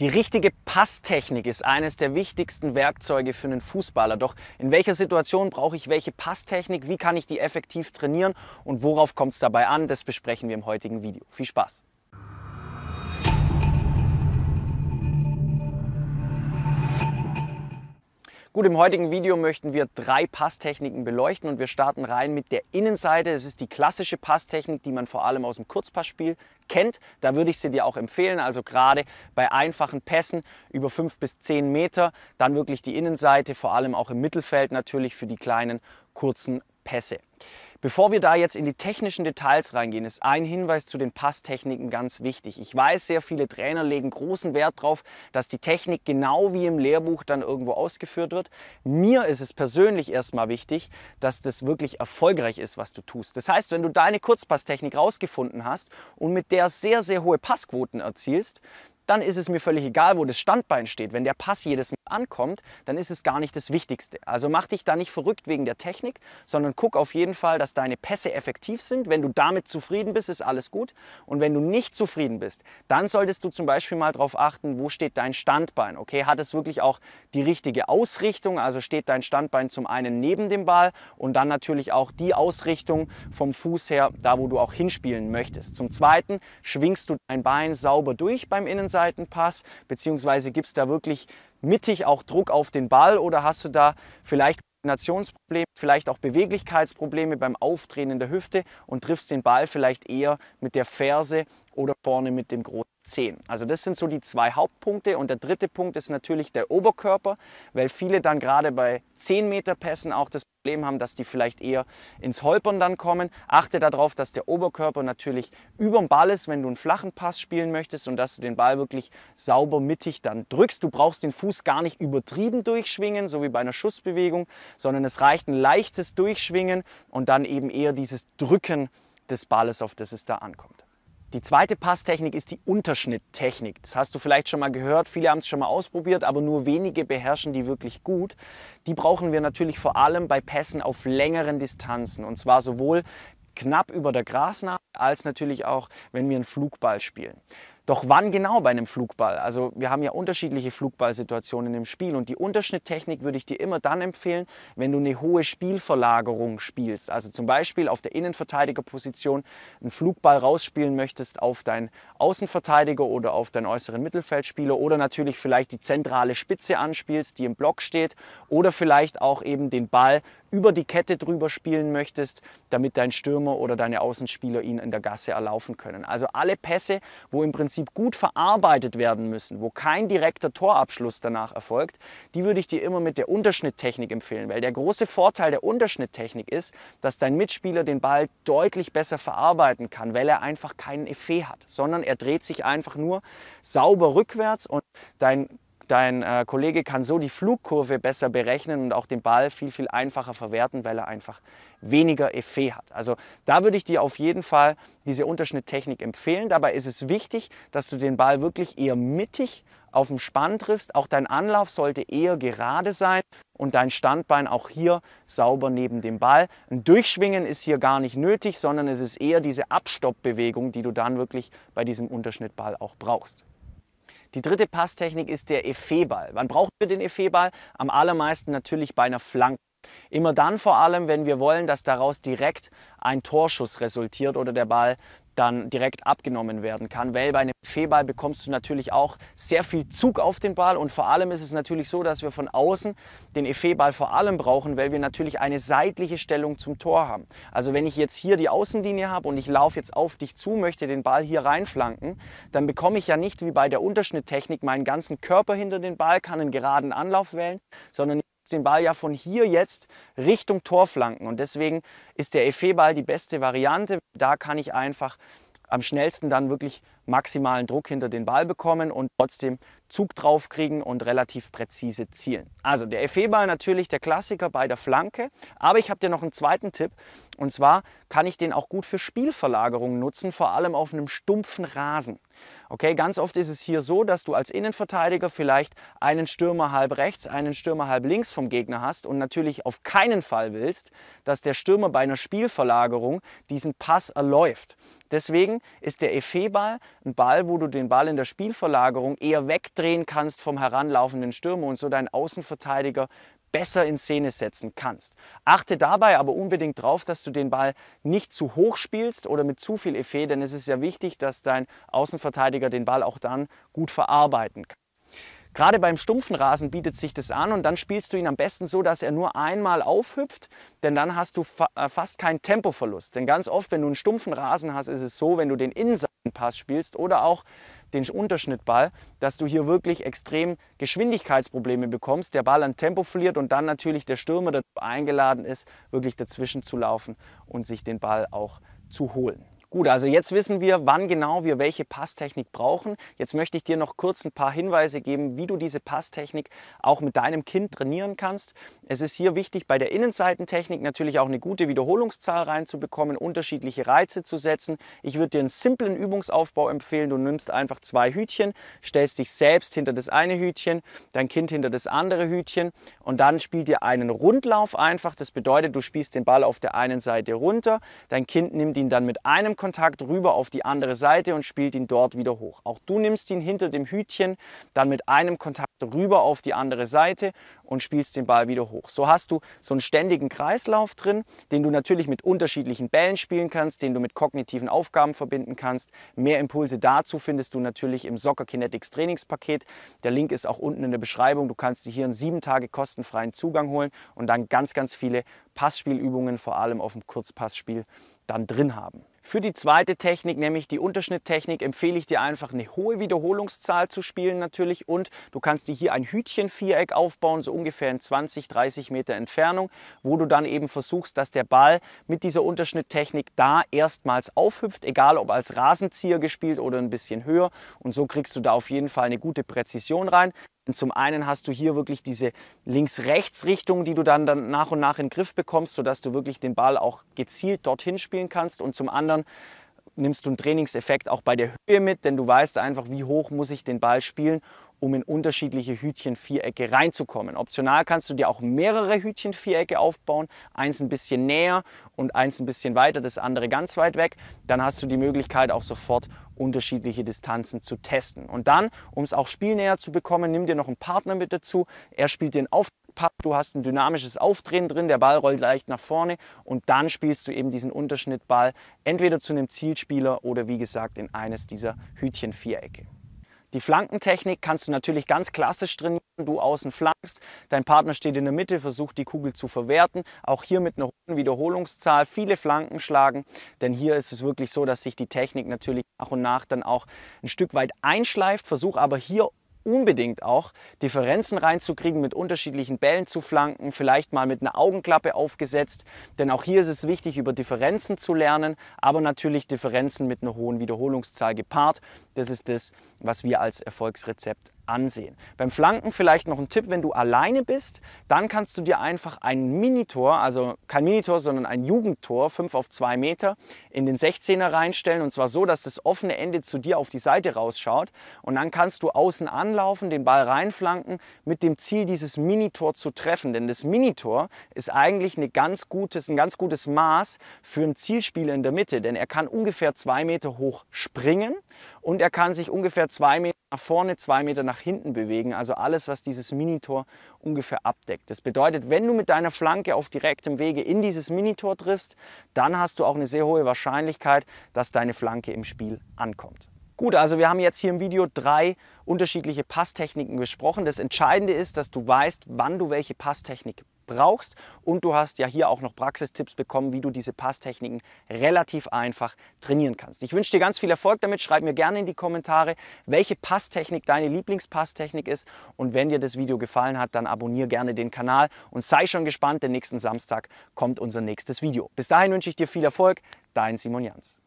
Die richtige Passtechnik ist eines der wichtigsten Werkzeuge für einen Fußballer. Doch in welcher Situation brauche ich welche Passtechnik? Wie kann ich die effektiv trainieren? Und worauf kommt es dabei an? Das besprechen wir im heutigen Video. Viel Spaß! Gut, im heutigen Video möchten wir drei Passtechniken beleuchten und wir starten rein mit der Innenseite. Es ist die klassische Passtechnik, die man vor allem aus dem Kurzpassspiel kennt. Da würde ich sie dir auch empfehlen. Also gerade bei einfachen Pässen über fünf bis zehn Meter, dann wirklich die Innenseite, vor allem auch im Mittelfeld natürlich für die kleinen kurzen Pässe. Bevor wir da jetzt in die technischen Details reingehen, ist ein Hinweis zu den Passtechniken ganz wichtig. Ich weiß, sehr viele Trainer legen großen Wert darauf, dass die Technik genau wie im Lehrbuch dann irgendwo ausgeführt wird. Mir ist es persönlich erstmal wichtig, dass das wirklich erfolgreich ist, was du tust. Das heißt, wenn du deine Kurzpasstechnik rausgefunden hast und mit der sehr, sehr hohe Passquoten erzielst, dann ist es mir völlig egal, wo das Standbein steht. Wenn der Pass jedes Mal ankommt, dann ist es gar nicht das Wichtigste. Also mach dich da nicht verrückt wegen der Technik, sondern guck auf jeden Fall, dass deine Pässe effektiv sind. Wenn du damit zufrieden bist, ist alles gut. Und wenn du nicht zufrieden bist, dann solltest du zum Beispiel mal darauf achten, wo steht dein Standbein. Okay, hat es wirklich auch die richtige Ausrichtung? Also steht dein Standbein zum einen neben dem Ball und dann natürlich auch die Ausrichtung vom Fuß her, da wo du auch hinspielen möchtest. Zum Zweiten schwingst du dein Bein sauber durch beim Innensatz Innenseitenpass? Beziehungsweise gibt es da wirklich mittig auch Druck auf den Ball oder hast du da vielleicht Koordinationsprobleme, vielleicht auch Beweglichkeitsprobleme beim Aufdrehen in der Hüfte und triffst den Ball vielleicht eher mit der Ferse oder vorne mit dem großen Zehen. Also das sind so die zwei Hauptpunkte und der dritte Punkt ist natürlich der Oberkörper, weil viele dann gerade bei 10 Meter Pässen auch das Problem haben, dass die vielleicht eher ins Holpern dann kommen. Achte darauf, dass der Oberkörper natürlich über dem Ball ist, wenn du einen flachen Pass spielen möchtest und dass du den Ball wirklich sauber mittig dann drückst. Du brauchst den Fuß gar nicht übertrieben durchschwingen, so wie bei einer Schussbewegung, sondern es reicht ein leichtes Durchschwingen und dann eben eher dieses Drücken des Balles, auf das es da ankommt. Die zweite Passtechnik ist die Unterschnitttechnik. Das hast du vielleicht schon mal gehört, viele haben es schon mal ausprobiert, aber nur wenige beherrschen die wirklich gut. Die brauchen wir natürlich vor allem bei Pässen auf längeren Distanzen und zwar sowohl knapp über der Grasnarbe als natürlich auch, wenn wir einen Flugball spielen. Doch wann genau bei einem Flugball? Also wir haben ja unterschiedliche Flugballsituationen im Spiel und die Unterschnitttechnik würde ich dir immer dann empfehlen, wenn du eine hohe Spielverlagerung spielst. Also zum Beispiel auf der Innenverteidigerposition einen Flugball rausspielen möchtest auf deinen Außenverteidiger oder auf deinen äußeren Mittelfeldspieler oder natürlich vielleicht die zentrale Spitze anspielst, die im Block steht oder vielleicht auch eben den Ball über die Kette drüber spielen möchtest, damit dein Stürmer oder deine Außenspieler ihn in der Gasse erlaufen können. Also alle Pässe, wo im Prinzip Prinzip gut verarbeitet werden müssen, wo kein direkter Torabschluss danach erfolgt, die würde ich dir immer mit der Unterschnitttechnik empfehlen, weil der große Vorteil der Unterschnitttechnik ist, dass dein Mitspieler den Ball deutlich besser verarbeiten kann, weil er einfach keinen Effekt hat, sondern er dreht sich einfach nur sauber rückwärts und dein Dein äh, Kollege kann so die Flugkurve besser berechnen und auch den Ball viel, viel einfacher verwerten, weil er einfach weniger Effekt hat. Also da würde ich dir auf jeden Fall diese Unterschnitttechnik empfehlen. Dabei ist es wichtig, dass du den Ball wirklich eher mittig auf dem Spann triffst. Auch dein Anlauf sollte eher gerade sein und dein Standbein auch hier sauber neben dem Ball. Ein Durchschwingen ist hier gar nicht nötig, sondern es ist eher diese Abstoppbewegung, die du dann wirklich bei diesem Unterschnittball auch brauchst. Die dritte Passtechnik ist der effet Wann brauchen wir den effet Am allermeisten natürlich bei einer Flanke. Immer dann vor allem, wenn wir wollen, dass daraus direkt ein Torschuss resultiert oder der Ball dann direkt abgenommen werden kann, weil bei einem Fehlball bekommst du natürlich auch sehr viel Zug auf den Ball und vor allem ist es natürlich so, dass wir von außen den Effeball vor allem brauchen, weil wir natürlich eine seitliche Stellung zum Tor haben. Also wenn ich jetzt hier die Außenlinie habe und ich laufe jetzt auf dich zu, möchte den Ball hier reinflanken, dann bekomme ich ja nicht wie bei der Unterschnitttechnik meinen ganzen Körper hinter den Ball, kann einen geraden Anlauf wählen, sondern den Ball ja von hier jetzt Richtung Torflanken und deswegen ist der Effet-Ball die beste Variante. Da kann ich einfach am schnellsten dann wirklich maximalen Druck hinter den Ball bekommen und trotzdem Zug drauf kriegen und relativ präzise zielen. Also der Effet-Ball natürlich der Klassiker bei der Flanke, aber ich habe dir noch einen zweiten Tipp und zwar kann ich den auch gut für Spielverlagerungen nutzen, vor allem auf einem stumpfen Rasen. Okay, ganz oft ist es hier so, dass du als Innenverteidiger vielleicht einen Stürmer halb rechts, einen Stürmer halb links vom Gegner hast und natürlich auf keinen Fall willst, dass der Stürmer bei einer Spielverlagerung diesen Pass erläuft. Deswegen ist der Effet-Ball ein Ball, wo du den Ball in der Spielverlagerung eher wegdrehen kannst vom heranlaufenden Stürmer und so deinen Außenverteidiger besser in Szene setzen kannst. Achte dabei aber unbedingt darauf, dass du den Ball nicht zu hoch spielst oder mit zu viel Effet, denn es ist ja wichtig, dass dein Außenverteidiger den Ball auch dann gut verarbeiten kann. Gerade beim stumpfen Rasen bietet sich das an und dann spielst du ihn am besten so, dass er nur einmal aufhüpft, denn dann hast du fa äh, fast keinen Tempoverlust. Denn ganz oft, wenn du einen stumpfen Rasen hast, ist es so, wenn du den Innenseitenpass spielst oder auch den Unterschnittball, dass du hier wirklich extrem Geschwindigkeitsprobleme bekommst, der Ball an Tempo verliert und dann natürlich der Stürmer der eingeladen ist, wirklich dazwischen zu laufen und sich den Ball auch zu holen. Gut, also jetzt wissen wir, wann genau wir welche Passtechnik brauchen. Jetzt möchte ich dir noch kurz ein paar Hinweise geben, wie du diese Passtechnik auch mit deinem Kind trainieren kannst. Es ist hier wichtig, bei der Innenseitentechnik natürlich auch eine gute Wiederholungszahl reinzubekommen, unterschiedliche Reize zu setzen. Ich würde dir einen simplen Übungsaufbau empfehlen. Du nimmst einfach zwei Hütchen, stellst dich selbst hinter das eine Hütchen, dein Kind hinter das andere Hütchen und dann spielt ihr einen Rundlauf einfach. Das bedeutet, du spielst den Ball auf der einen Seite runter, dein Kind nimmt ihn dann mit einem Ballkontakt rüber auf die andere Seite und spielt ihn dort wieder hoch. Auch du nimmst ihn hinter dem Hütchen, dann mit einem Kontakt rüber auf die andere Seite und spielst den Ball wieder hoch. So hast du so einen ständigen Kreislauf drin, den du natürlich mit unterschiedlichen Bällen spielen kannst, den du mit kognitiven Aufgaben verbinden kannst. Mehr Impulse dazu findest du natürlich im Soccer Kinetics Trainingspaket. Der Link ist auch unten in der Beschreibung. Du kannst dir hier einen sieben Tage kostenfreien Zugang holen und dann ganz, ganz viele Passspielübungen, vor allem auf dem Kurzpassspiel, dann drin haben. Für die zweite Technik, nämlich die Unterschnitttechnik, empfehle ich dir einfach eine hohe Wiederholungszahl zu spielen natürlich und du kannst dir hier ein Hütchenviereck aufbauen, so ungefähr in 20, 30 Meter Entfernung, wo du dann eben versuchst, dass der Ball mit dieser Unterschnitttechnik da erstmals aufhüpft, egal ob als Rasenzieher gespielt oder ein bisschen höher und so kriegst du da auf jeden Fall eine gute Präzision rein. Zum einen hast du hier wirklich diese Links-Rechts-Richtung, die du dann, dann nach und nach in den Griff bekommst, sodass du wirklich den Ball auch gezielt dorthin spielen kannst. Und zum anderen nimmst du einen Trainingseffekt auch bei der Höhe mit, denn du weißt einfach, wie hoch muss ich den Ball spielen um in unterschiedliche Hütchenvierecke reinzukommen. Optional kannst du dir auch mehrere Hütchenvierecke aufbauen, eins ein bisschen näher und eins ein bisschen weiter, das andere ganz weit weg. Dann hast du die Möglichkeit auch sofort unterschiedliche Distanzen zu testen. Und dann, um es auch spielnäher zu bekommen, nimm dir noch einen Partner mit dazu. Er spielt den Auftrag du hast ein dynamisches Aufdrehen drin, der Ball rollt leicht nach vorne und dann spielst du eben diesen Unterschnittball entweder zu einem Zielspieler oder wie gesagt in eines dieser Hütchenvierecke. Die Flankentechnik kannst du natürlich ganz klassisch trainieren. Du außen flankst, dein Partner steht in der Mitte, versucht die Kugel zu verwerten. Auch hier mit einer hohen Wiederholungszahl viele Flanken schlagen. Denn hier ist es wirklich so, dass sich die Technik natürlich nach und nach dann auch ein Stück weit einschleift. Versuch aber hier unbedingt auch, Differenzen reinzukriegen, mit unterschiedlichen Bällen zu flanken, vielleicht mal mit einer Augenklappe aufgesetzt. Denn auch hier ist es wichtig, über Differenzen zu lernen, aber natürlich Differenzen mit einer hohen Wiederholungszahl gepaart. Das ist das, was wir als Erfolgsrezept ansehen. Beim Flanken vielleicht noch ein Tipp, wenn du alleine bist, dann kannst du dir einfach ein Minitor, also kein Minitor, sondern ein Jugendtor, 5 auf 2 Meter, in den 16er reinstellen und zwar so, dass das offene Ende zu dir auf die Seite rausschaut und dann kannst du außen anlaufen, den Ball reinflanken mit dem Ziel, dieses Minitor zu treffen, denn das Minitor ist eigentlich eine ganz gutes, ein ganz gutes Maß für einen Zielspieler in der Mitte, denn er kann ungefähr 2 Meter hoch springen und er kann sich ungefähr zwei Meter nach vorne, zwei Meter nach hinten bewegen. Also alles, was dieses Minitor ungefähr abdeckt. Das bedeutet, wenn du mit deiner Flanke auf direktem Wege in dieses Minitor triffst, dann hast du auch eine sehr hohe Wahrscheinlichkeit, dass deine Flanke im Spiel ankommt. Gut, also wir haben jetzt hier im Video drei unterschiedliche Passtechniken besprochen. Das Entscheidende ist, dass du weißt, wann du welche Passtechnik brauchst. Und du hast ja hier auch noch Praxistipps bekommen, wie du diese Passtechniken relativ einfach trainieren kannst. Ich wünsche dir ganz viel Erfolg damit. Schreib mir gerne in die Kommentare, welche Passtechnik deine Lieblingspasstechnik ist. Und wenn dir das Video gefallen hat, dann abonniere gerne den Kanal und sei schon gespannt, Den nächsten Samstag kommt unser nächstes Video. Bis dahin wünsche ich dir viel Erfolg. Dein Simon Jans.